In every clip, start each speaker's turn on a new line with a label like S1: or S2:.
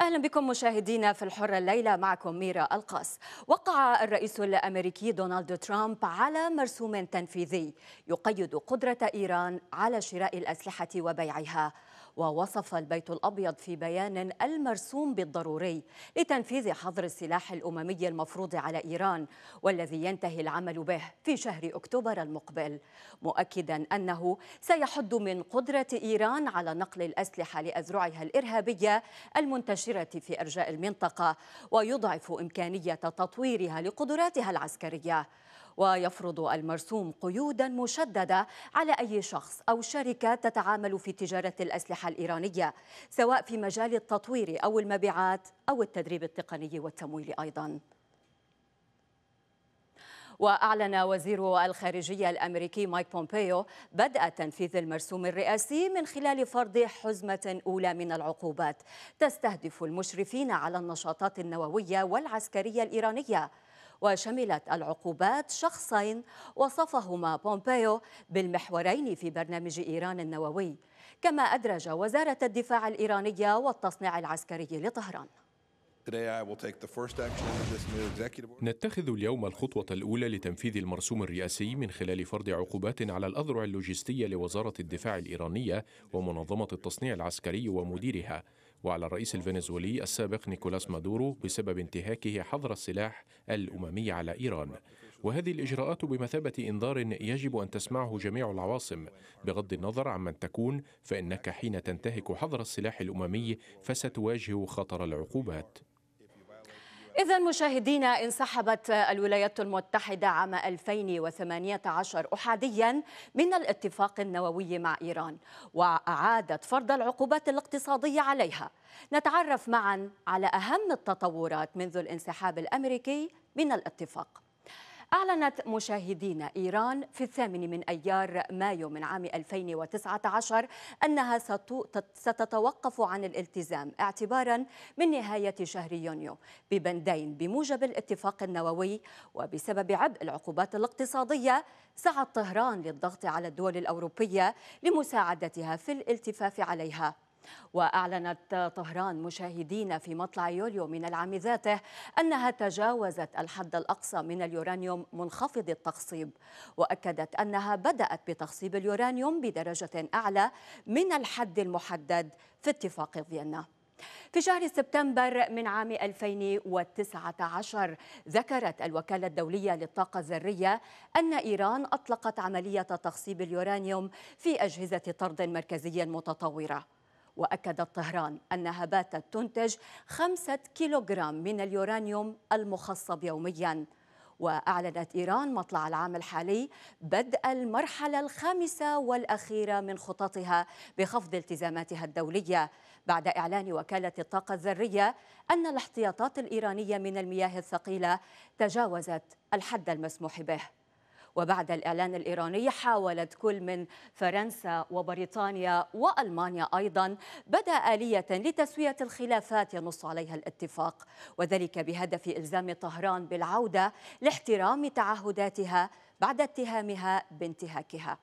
S1: أهلا بكم مشاهدينا في الحرة الليلة معكم ميرا القاس وقع الرئيس الأمريكي دونالد ترامب على مرسوم تنفيذي يقيد قدرة إيران على شراء الأسلحة وبيعها ووصف البيت الأبيض في بيان المرسوم بالضروري لتنفيذ حظر السلاح الأممي المفروض على إيران والذي ينتهي العمل به في شهر أكتوبر المقبل مؤكدا أنه سيحد من قدرة إيران على نقل الأسلحة لأزرعها الإرهابية المنتشرة في أرجاء المنطقة ويضعف إمكانية تطويرها لقدراتها العسكرية ويفرض المرسوم قيودا مشددة على أي شخص أو شركة تتعامل في تجارة الأسلحة الإيرانية سواء في مجال التطوير أو المبيعات أو التدريب التقني والتمويل أيضاً وأعلن وزير الخارجية الأمريكي مايك بومبيو بدء تنفيذ المرسوم الرئاسي من خلال فرض حزمة أولى من العقوبات تستهدف المشرفين على النشاطات النووية والعسكرية الإيرانية وشملت العقوبات شخصين وصفهما بومبيو بالمحورين في برنامج إيران النووي كما أدرج وزارة الدفاع الإيرانية والتصنيع العسكري لطهران
S2: نتخذ
S3: اليوم الخطوة الأولى لتنفيذ المرسوم الرئاسي من خلال فرض عقوبات على الأذرع اللوجستية لوزارة الدفاع الإيرانية ومنظمة التصنيع العسكري ومديرها وعلى الرئيس الفنزويلي السابق نيكولاس مادورو بسبب انتهاكه حظر السلاح الأممي على إيران وهذه الإجراءات بمثابة إنذار يجب أن تسمعه جميع العواصم بغض النظر عمن تكون فإنك حين تنتهك حظر السلاح الأممي فستواجه خطر العقوبات
S1: إذا مشاهدينا انسحبت الولايات المتحدة عام 2018 أحاديا من الاتفاق النووي مع إيران وأعادت فرض العقوبات الاقتصادية عليها نتعرف معا على أهم التطورات منذ الانسحاب الأمريكي من الاتفاق أعلنت مشاهدين إيران في الثامن من أيار مايو من عام 2019 أنها ستتوقف عن الالتزام اعتبارا من نهاية شهر يونيو ببندين بموجب الاتفاق النووي وبسبب عبء العقوبات الاقتصادية سعت طهران للضغط على الدول الأوروبية لمساعدتها في الالتفاف عليها وأعلنت طهران مشاهدين في مطلع يوليو من العام ذاته أنها تجاوزت الحد الأقصى من اليورانيوم منخفض التخصيب وأكدت أنها بدأت بتخصيب اليورانيوم بدرجة أعلى من الحد المحدد في اتفاق فيينا في شهر سبتمبر من عام 2019 ذكرت الوكالة الدولية للطاقة الذرية أن إيران أطلقت عملية تخصيب اليورانيوم في أجهزة طرد مركزي متطورة وأكدت طهران أنها باتت تنتج خمسة كيلوغرام من اليورانيوم المخصب يومياً وأعلنت إيران مطلع العام الحالي بدء المرحلة الخامسة والأخيرة من خططها بخفض التزاماتها الدولية بعد إعلان وكالة الطاقة الذرية أن الاحتياطات الإيرانية من المياه الثقيلة تجاوزت الحد المسموح به وبعد الإعلان الإيراني حاولت كل من فرنسا وبريطانيا وألمانيا أيضا بدأ آلية لتسوية الخلافات ينص عليها الاتفاق وذلك بهدف إلزام طهران بالعودة لاحترام تعهداتها بعد اتهامها بانتهاكها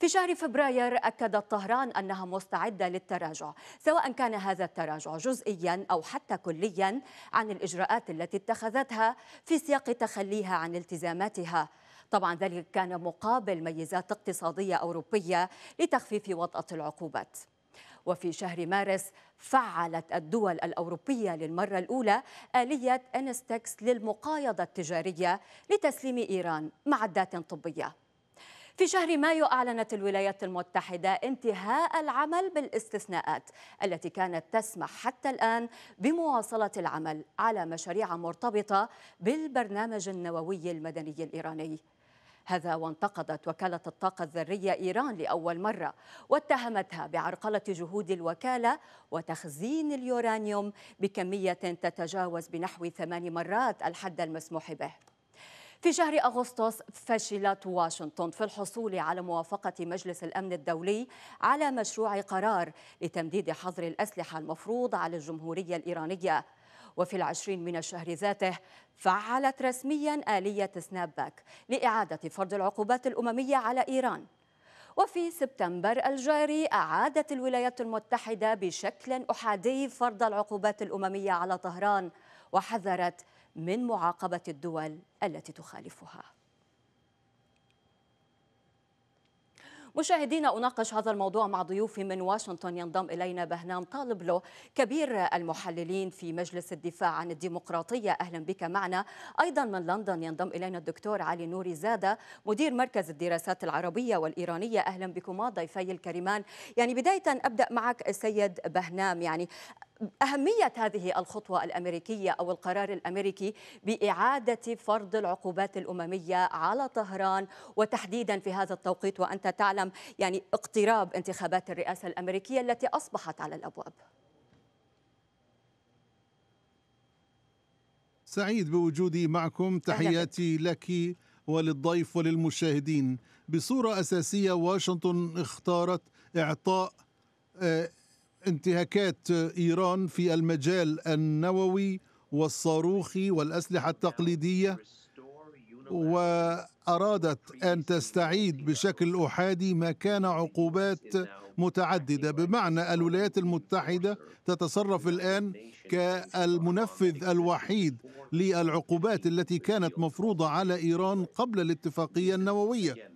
S1: في شهر فبراير أكدت طهران أنها مستعدة للتراجع سواء كان هذا التراجع جزئيا أو حتى كليا عن الإجراءات التي اتخذتها في سياق تخليها عن التزاماتها طبعا ذلك كان مقابل ميزات اقتصادية أوروبية لتخفيف وطأة العقوبات وفي شهر مارس فعلت الدول الأوروبية للمرة الأولى آلية أنستكس للمقايضة التجارية لتسليم إيران معدات طبية في شهر مايو أعلنت الولايات المتحدة انتهاء العمل بالاستثناءات التي كانت تسمح حتى الآن بمواصلة العمل على مشاريع مرتبطة بالبرنامج النووي المدني الإيراني هذا وانتقدت وكالة الطاقة الذرية إيران لأول مرة واتهمتها بعرقلة جهود الوكالة وتخزين اليورانيوم بكمية تتجاوز بنحو ثمان مرات الحد المسموح به في شهر أغسطس فشلت واشنطن في الحصول على موافقة مجلس الأمن الدولي على مشروع قرار لتمديد حظر الأسلحة المفروض على الجمهورية الإيرانية وفي العشرين من الشهر ذاته فعلت رسميا آلية سناب باك لإعادة فرض العقوبات الأممية على إيران وفي سبتمبر الجاري أعادت الولايات المتحدة بشكل أحادي فرض العقوبات الأممية على طهران وحذرت من معاقبة الدول التي تخالفها مشاهدينا أناقش هذا الموضوع مع ضيوفي من واشنطن ينضم إلينا بهنام طالبلو كبير المحللين في مجلس الدفاع عن الديمقراطية أهلا بك معنا أيضا من لندن ينضم إلينا الدكتور علي نوري زادة مدير مركز الدراسات العربية والإيرانية أهلا بكما ضيفي الكريمان يعني بداية أبدأ معك سيد بهنام يعني أهمية هذه الخطوة الأمريكية أو القرار الأمريكي بإعادة فرض العقوبات الأممية على طهران وتحديدا في هذا التوقيت وأنت تعلم يعني اقتراب انتخابات الرئاسة الأمريكية التي أصبحت على الأبواب
S2: سعيد بوجودي معكم تحياتي لك وللضيف وللمشاهدين بصورة أساسية واشنطن اختارت إعطاء آه، انتهاكات إيران في المجال النووي والصاروخي والأسلحة التقليدية وأرادت أن تستعيد بشكل أحادي ما كان عقوبات متعددة بمعنى الولايات المتحدة تتصرف الآن كالمنفذ الوحيد للعقوبات التي كانت مفروضة على إيران قبل الاتفاقية النووية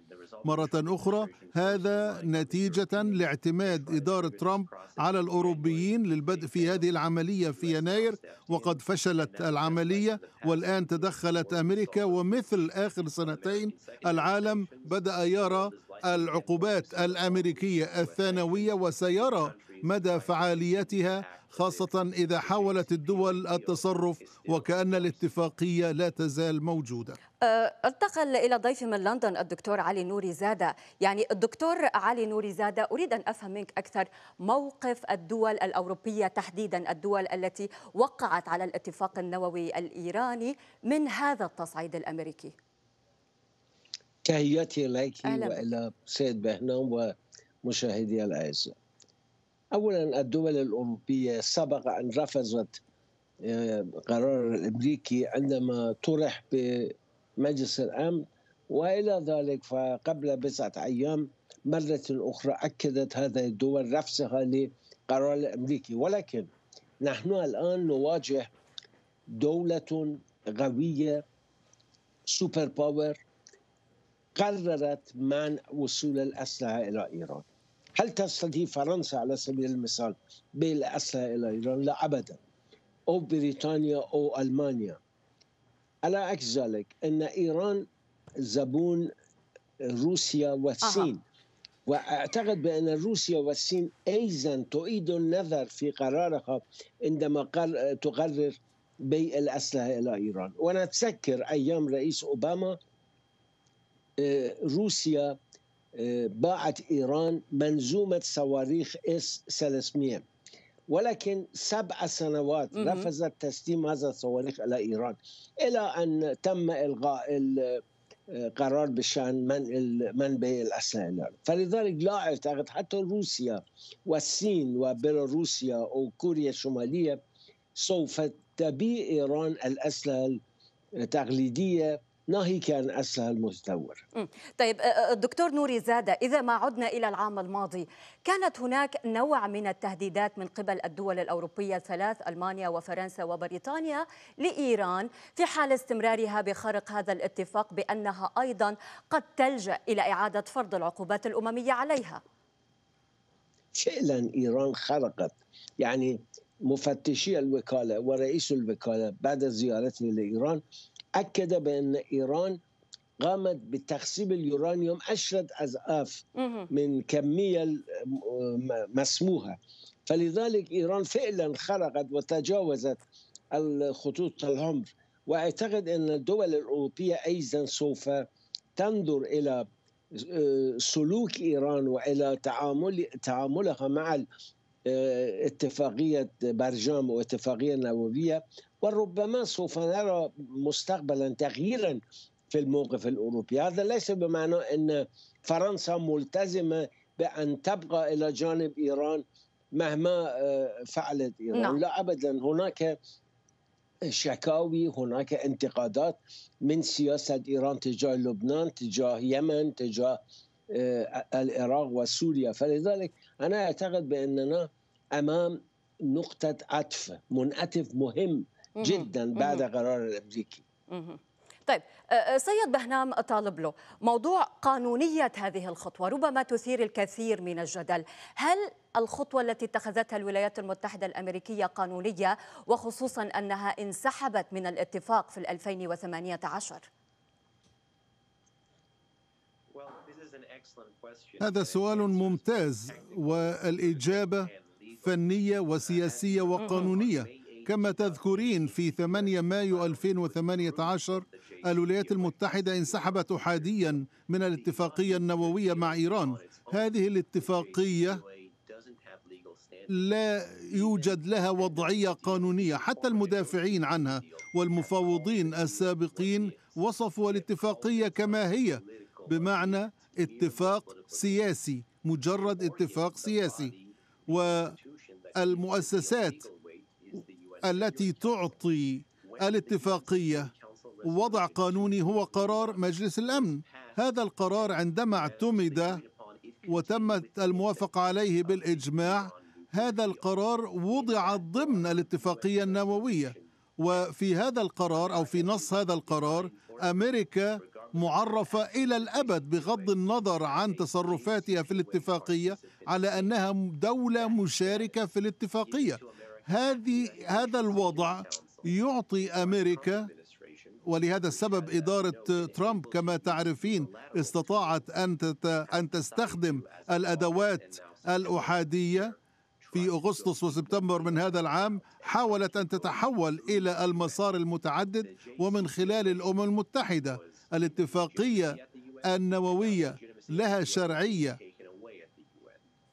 S2: مرة أخرى هذا نتيجة لاعتماد إدارة ترامب على الأوروبيين للبدء في هذه العملية في يناير وقد فشلت العملية والآن تدخلت أمريكا ومثل آخر سنتين العالم بدأ يرى العقوبات الامريكيه الثانويه وسيرى مدى فعاليتها خاصه اذا حاولت الدول التصرف وكان الاتفاقيه لا تزال موجوده.
S1: أه، انتقل الى ضيفي من لندن الدكتور علي نوري زاده، يعني الدكتور علي نوري زاده اريد ان افهم منك اكثر موقف الدول الاوروبيه تحديدا الدول التي وقعت على الاتفاق النووي الايراني من هذا التصعيد
S4: الامريكي. تحياتي لك وإلى سيد بهنام ومشاهدي الأعزاء أولا الدول الأوروبية سبق أن رفضت آه، قرار الأمريكي عندما طرح بمجلس الأمن وإلى ذلك فقبل بضعة أيام مرة أخرى أكدت هذه الدول رفضها لقرار الأمريكي ولكن نحن الآن نواجه دولة قوية سوبر باور قررت منع وصول الأسلحة إلى إيران هل تستطيع فرنسا على سبيل المثال بالأسلحة إلى إيران؟ لا أبدا أو بريطانيا أو ألمانيا على عكس ذلك أن إيران زبون روسيا والصين واعتقد بان روسيا والصين ايضا تعيد النظر في قرارها عندما تقرر بيع الاسلحه الى ايران وانا اتذكر ايام رئيس اوباما آه، روسيا آه، باعت إيران منظومة صواريخ إس 300 ولكن سبع سنوات رفضت تسليم هذا الصواريخ إلى إيران إلى أن تم إلغاء آه، قرار بشان من بيع الاسلحه فلذلك لا اعتقد حتى روسيا والصين وبيلاروسيا او كوريا الشماليه سوف تبيع ايران الاسلحه التقليديه ناهيك عن أسهل المتطورة
S1: طيب الدكتور نوري زادة إذا ما عدنا إلى العام الماضي كانت هناك نوع من التهديدات من قبل الدول الأوروبية الثلاث ألمانيا وفرنسا وبريطانيا لإيران في حال استمرارها بخرق هذا الاتفاق بأنها أيضا قد تلجأ إلى إعادة فرض العقوبات الأممية عليها
S4: فعلا إيران خرقت يعني مفتشي الوكالة ورئيس الوكالة بعد زيارته لإيران أكد بأن إيران قامت بتخصيب اليورانيوم اشد أضعاف من كمية مسموحة فلذلك إيران فعلا خرقت وتجاوزت الخطوط الحمر وأعتقد أن الدول الأوروبية أيضا سوف تنظر إلى آه، سلوك إيران وإلى تعامل تعاملها مع آه، اتفاقية برجام واتفاقية نووية وربما سوف نرى مستقبلا تغييرا في الموقف الاوروبي، هذا ليس بمعنى ان فرنسا ملتزمه بان تبقى الى جانب ايران مهما آه، فعلت ايران، نعم. لا ابدا هناك شكاوي هناك انتقادات من سياسه ايران تجاه لبنان، تجاه يمن، تجاه آه، العراق وسوريا، فلذلك انا اعتقد باننا امام نقطه عطف منعطف مهم جدا بعد قرار الامريكي
S1: طيب سيد بهنام طالب له موضوع قانونية هذه الخطوة ربما تثير الكثير من الجدل هل الخطوة التي اتخذتها الولايات المتحدة الأمريكية قانونية وخصوصا أنها انسحبت من الاتفاق في 2018
S4: هذا سؤال
S2: ممتاز والإجابة فنية وسياسية وقانونية كما تذكرين في 8 مايو 2018 الولايات المتحدة انسحبت أحاديا من الاتفاقية النووية مع إيران هذه الاتفاقية لا يوجد لها وضعية قانونية حتى المدافعين عنها والمفاوضين السابقين وصفوا الاتفاقية كما هي بمعنى اتفاق سياسي مجرد اتفاق سياسي والمؤسسات التي تعطي الاتفاقيه وضع قانوني هو قرار مجلس الامن هذا القرار عندما اعتمد وتمت الموافقه عليه بالاجماع هذا القرار وضع ضمن الاتفاقيه النوويه وفي هذا القرار او في نص هذا القرار امريكا معرفه الى الابد بغض النظر عن تصرفاتها في الاتفاقيه على انها دوله مشاركه في الاتفاقيه هذه هذا الوضع يعطي امريكا ولهذا السبب إدارة ترامب كما تعرفين استطاعت أن أن تستخدم الأدوات الأحادية في أغسطس وسبتمبر من هذا العام حاولت أن تتحول إلى المسار المتعدد ومن خلال الأمم المتحدة الاتفاقية النووية لها شرعية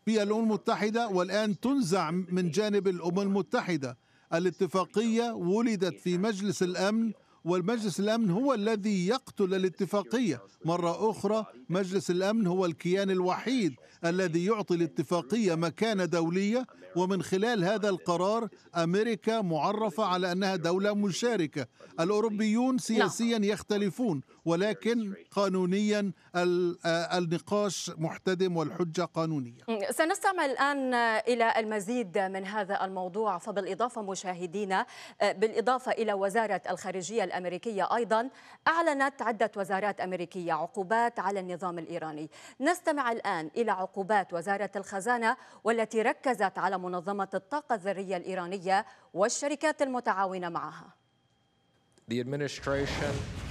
S2: في الأمم المتحدة والآن تنزع من جانب الأمم المتحدة الاتفاقية ولدت في مجلس الأمن والمجلس الأمن هو الذي يقتل الاتفاقية مرة أخرى مجلس الأمن هو الكيان الوحيد الذي يعطي الاتفاقية مكانة دولية ومن خلال هذا القرار أمريكا معرفة على أنها دولة مشاركة الأوروبيون نعم. سياسيا يختلفون ولكن قانونيا آه، النقاش محتدم والحجة قانونية
S1: سنستمع الآن إلى المزيد من هذا الموضوع فبالإضافة مشاهدينا آه، بالإضافة إلى وزارة الخارجية الأمريكية أيضا أعلنت عدة وزارات أمريكية عقوبات على النظام الإيراني نستمع الآن إلى عقوبات وزارة الخزانة والتي ركزت على منظمة الطاقة الذرية الإيرانية والشركات المتعاونة معها
S3: The administration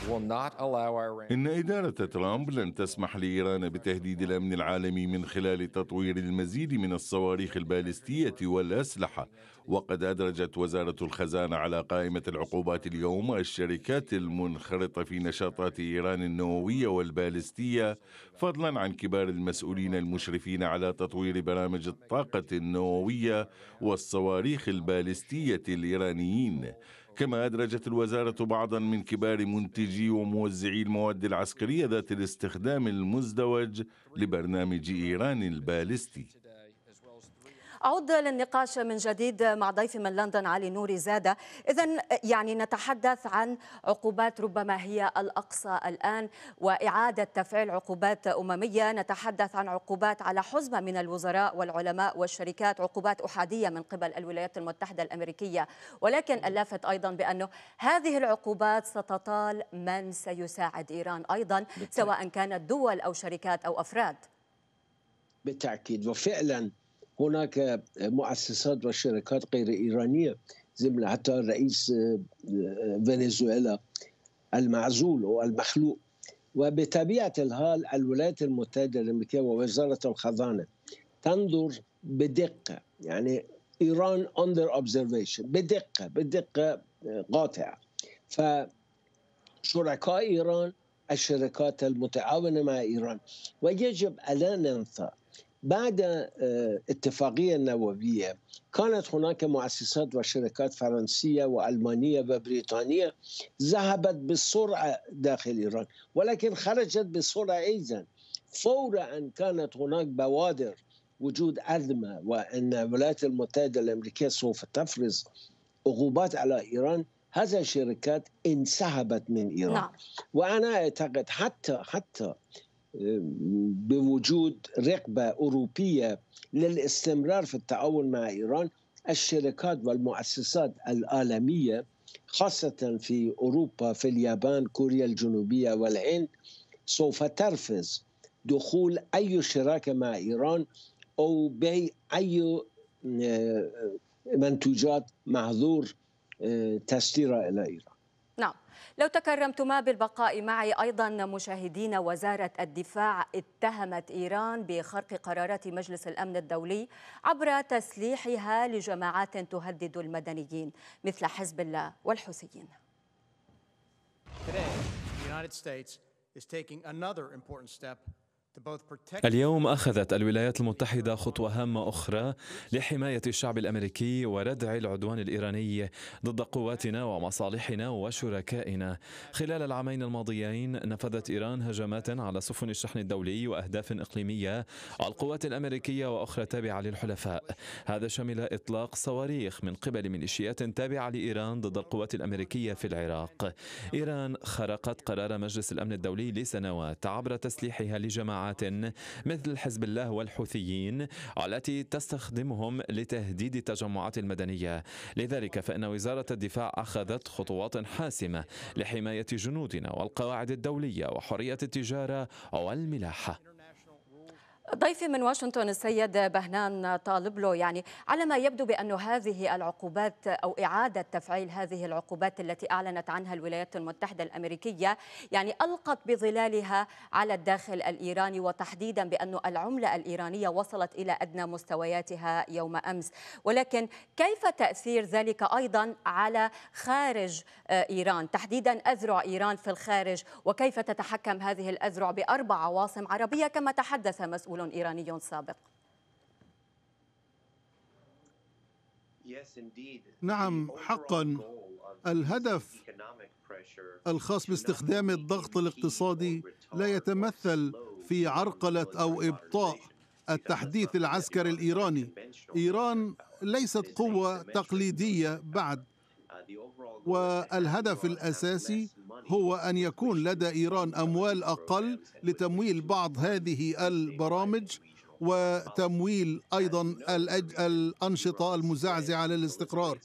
S2: إن إدارة ترامب لن تسمح لإيران بتهديد الأمن العالمي من خلال تطوير المزيد من الصواريخ البالستية والأسلحة وقد أدرجت وزارة الخزانة على قائمة العقوبات اليوم الشركات المنخرطة في نشاطات إيران النووية والبالستية فضلا عن كبار المسؤولين المشرفين على تطوير برامج الطاقة النووية والصواريخ البالستية الإيرانيين كما أدرجت الوزارة بعضا من كبار منتجي وموزعي المواد العسكرية ذات الاستخدام المزدوج لبرنامج إيران
S1: البالستي أعود للنقاش من جديد مع ضيفي من لندن علي نوري زادة إذا يعني نتحدث عن عقوبات ربما هي الأقصى الآن وإعادة تفعيل عقوبات أممية نتحدث عن عقوبات على حزمة من الوزراء والعلماء والشركات عقوبات أحادية من قبل الولايات المتحدة الأمريكية ولكن اللافت أيضا بأنه هذه العقوبات ستطال من سيساعد إيران أيضا سواء كانت دول أو شركات أو أفراد
S4: بالتأكيد وفعلا هناك مؤسسات وشركات غير إيرانية زملا حتى رئيس آه، آه، فنزويلا المعزول او المخلوق وبطبيعة الحال الولايات المتحدة الأمريكية ووزارة الخزانة تنظر بدقة يعني إيران اندر اوبزرفيشن بدقة بدقة آه، قاطعة فشركاء إيران الشركات المتعاونة مع إيران ويجب ألا ننسى بعد آه، اتفاقية النووية كانت هناك مؤسسات وشركات فرنسية وألمانية وبريطانية ذهبت بسرعة داخل إيران ولكن خرجت بسرعة أيضا فورا كانت هناك بوادر وجود أزمة وأن الولايات المتحدة الأمريكية سوف تفرض عقوبات على إيران هذه الشركات انسحبت من إيران نعم. وأنا أعتقد حتى حتى بوجود رقبه اوروبيه للاستمرار في التعاون مع ايران الشركات والمؤسسات العالميه خاصه في اوروبا في اليابان كوريا الجنوبيه والهند سوف ترفض دخول اي شراكه مع ايران او بيع اي آه، منتوجات محظور آه، تصديرها الى ايران
S1: نعم لو تكرمتما بالبقاء معي أيضا مشاهدين وزارة الدفاع اتهمت إيران بخرق قرارات مجلس الأمن الدولي عبر تسليحها لجماعات تهدد المدنيين مثل حزب الله والحوثيين Today, the United States is taking another important step
S3: اليوم أخذت الولايات المتحدة خطوة هامة أخرى لحماية الشعب الأمريكي وردع العدوان الإيراني ضد قواتنا ومصالحنا وشركائنا. خلال العامين الماضيين نفذت إيران هجمات على سفن الشحن الدولي وأهداف إقليمية القوات الأمريكية وأخرى تابعة للحلفاء. هذا شمل إطلاق صواريخ من قبل ميليشيات تابعة لإيران ضد القوات الأمريكية في العراق. إيران خرقت قرار مجلس الأمن الدولي لسنوات عبر تسليحها لجماعات جماعات مثل حزب الله والحوثيين التي تستخدمهم لتهديد التجمعات المدنية لذلك فإن وزارة الدفاع أخذت خطوات حاسمة لحماية جنودنا والقواعد الدولية وحرية التجارة والملاحة
S1: ضيفي من واشنطن السيد بهنان طالب له يعني على ما يبدو بأن هذه العقوبات أو إعادة تفعيل هذه العقوبات التي أعلنت عنها الولايات المتحدة الأمريكية يعني ألقت بظلالها على الداخل الإيراني وتحديدا بأن العملة الإيرانية وصلت إلى أدنى مستوياتها يوم أمس ولكن كيف تأثير ذلك أيضا على خارج إيران تحديدا أذرع إيران في الخارج وكيف تتحكم هذه الأذرع بأربع عواصم عربية كما تحدث مسؤول إيراني سابق
S2: نعم حقا الهدف
S4: الخاص باستخدام
S2: الضغط الاقتصادي لا يتمثل في عرقله او ابطاء التحديث العسكري الايراني ايران ليست قوه تقليديه بعد uh, والهدف الاساسي هو أن يكون لدى إيران أموال أقل لتمويل بعض هذه البرامج وتمويل أيضا الأنشطة المزعزعة للاستقرار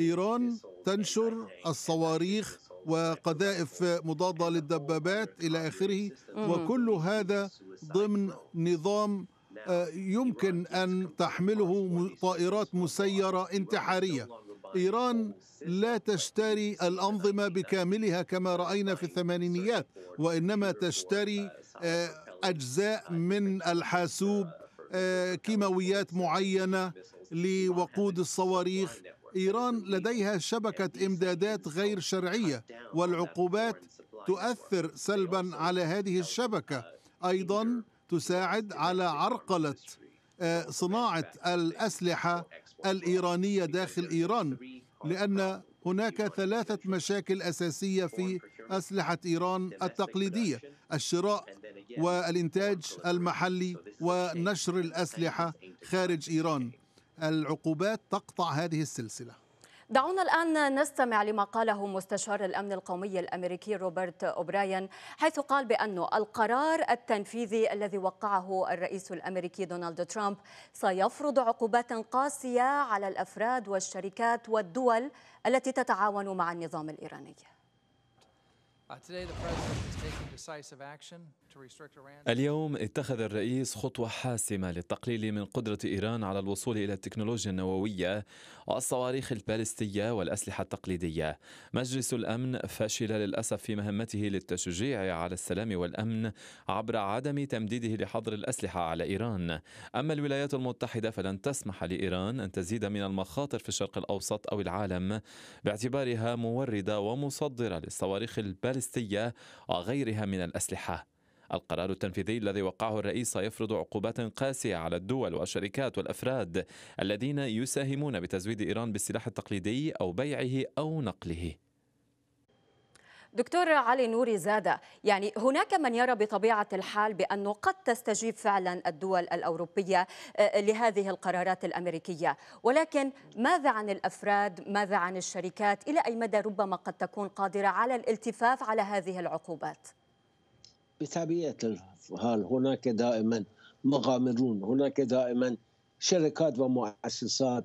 S2: إيران تنشر الصواريخ وقذائف مضادة للدبابات إلى آخره وكل هذا ضمن نظام آه، يمكن أن تحمله طائرات مسيرة انتحارية إيران لا تشتري الأنظمة بكاملها كما رأينا في الثمانينيات وإنما تشتري آه، أجزاء من الحاسوب آه، كيماويات معينة لوقود الصواريخ إيران لديها شبكة إمدادات غير شرعية والعقوبات تؤثر سلبا على هذه الشبكة أيضا تساعد على عرقلة آه، صناعة الأسلحة الايرانيه داخل ايران لان هناك ثلاثه مشاكل اساسيه في اسلحه ايران التقليديه الشراء والانتاج المحلي ونشر الاسلحه خارج ايران العقوبات تقطع هذه السلسله
S1: دعونا الآن نستمع لما قاله مستشار الأمن القومي الأمريكي روبرت أوبراين حيث قال بأن القرار التنفيذي الذي وقعه الرئيس الأمريكي دونالد ترامب سيفرض عقوبات قاسية على الأفراد والشركات والدول التي تتعاون مع النظام الإيراني.
S2: Uh,
S3: اليوم اتخذ الرئيس خطوة حاسمة للتقليل من قدرة إيران على الوصول إلى التكنولوجيا النووية والصواريخ البالستية والأسلحة التقليدية. مجلس الأمن فشل للأسف في مهمته للتشجيع على السلام والأمن عبر عدم تمديده لحظر الأسلحة على إيران. أما الولايات المتحدة فلن تسمح لإيران أن تزيد من المخاطر في الشرق الأوسط أو العالم باعتبارها موردة ومصدرة للصواريخ البالستية وغيرها من الأسلحة. القرار التنفيذي الذي وقعه الرئيس سيفرض عقوبات قاسية على الدول والشركات والأفراد الذين يساهمون بتزويد إيران بالسلاح التقليدي أو بيعه أو نقله
S1: دكتور علي نوري زادة يعني هناك من يرى بطبيعة الحال بأنه قد تستجيب فعلا الدول الأوروبية آه، لهذه القرارات الأمريكية ولكن ماذا عن الأفراد ماذا عن الشركات إلى أي مدى ربما قد تكون قادرة على الالتفاف على هذه العقوبات؟
S4: بطبيعه الحال هناك دائما مغامرون هناك دائما شركات ومؤسسات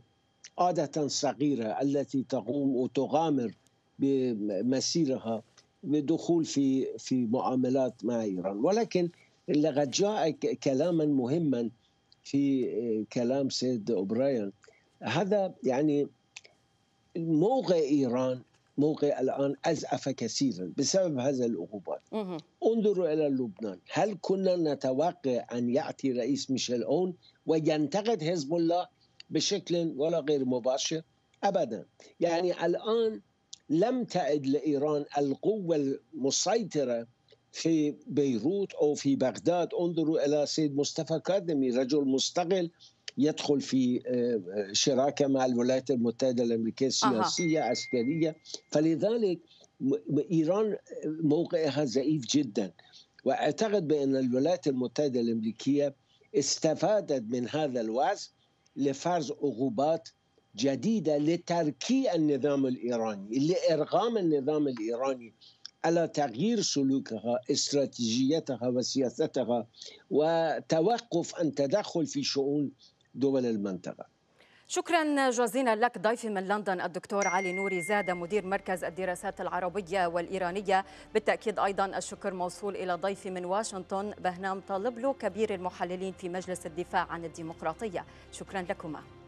S4: عادة صغيرة التي تقوم وتغامر بمسيرها بدخول في في معاملات مع ايران ولكن لقد جاء كلاما مهما في كلام سيد اوبراين هذا يعني موقع ايران موقع الآن أزعف كثيرا بسبب هذا العقوبات انظروا إلى لبنان هل كنا نتوقع أن يأتي رئيس ميشيل أون وينتقد حزب الله بشكل ولا غير مباشر أبدا يعني الآن لم تعد لإيران القوة المسيطرة في بيروت أو في بغداد انظروا إلى سيد مصطفى كاظمي رجل مستقل يدخل في آه، شراكه مع الولايات المتحده الامريكيه سياسيه أه. عسكريه فلذلك ايران آه، موقعها ضعيف جدا واعتقد بان الولايات المتحده الامريكيه استفادت من هذا الوضع لفرض عقوبات جديده لتركيع النظام الايراني لارغام النظام الايراني على تغيير سلوكها استراتيجيتها وسياستها وتوقف عن تدخل في شؤون دول المنطقه
S1: شكرا جزيلا لك ضيفي من لندن الدكتور علي نوري زاد مدير مركز الدراسات العربية والإيرانية بالتأكيد أيضا الشكر موصول إلى ضيفي من واشنطن بهنام طالبلو كبير المحللين في مجلس الدفاع عن الديمقراطية شكرا لكما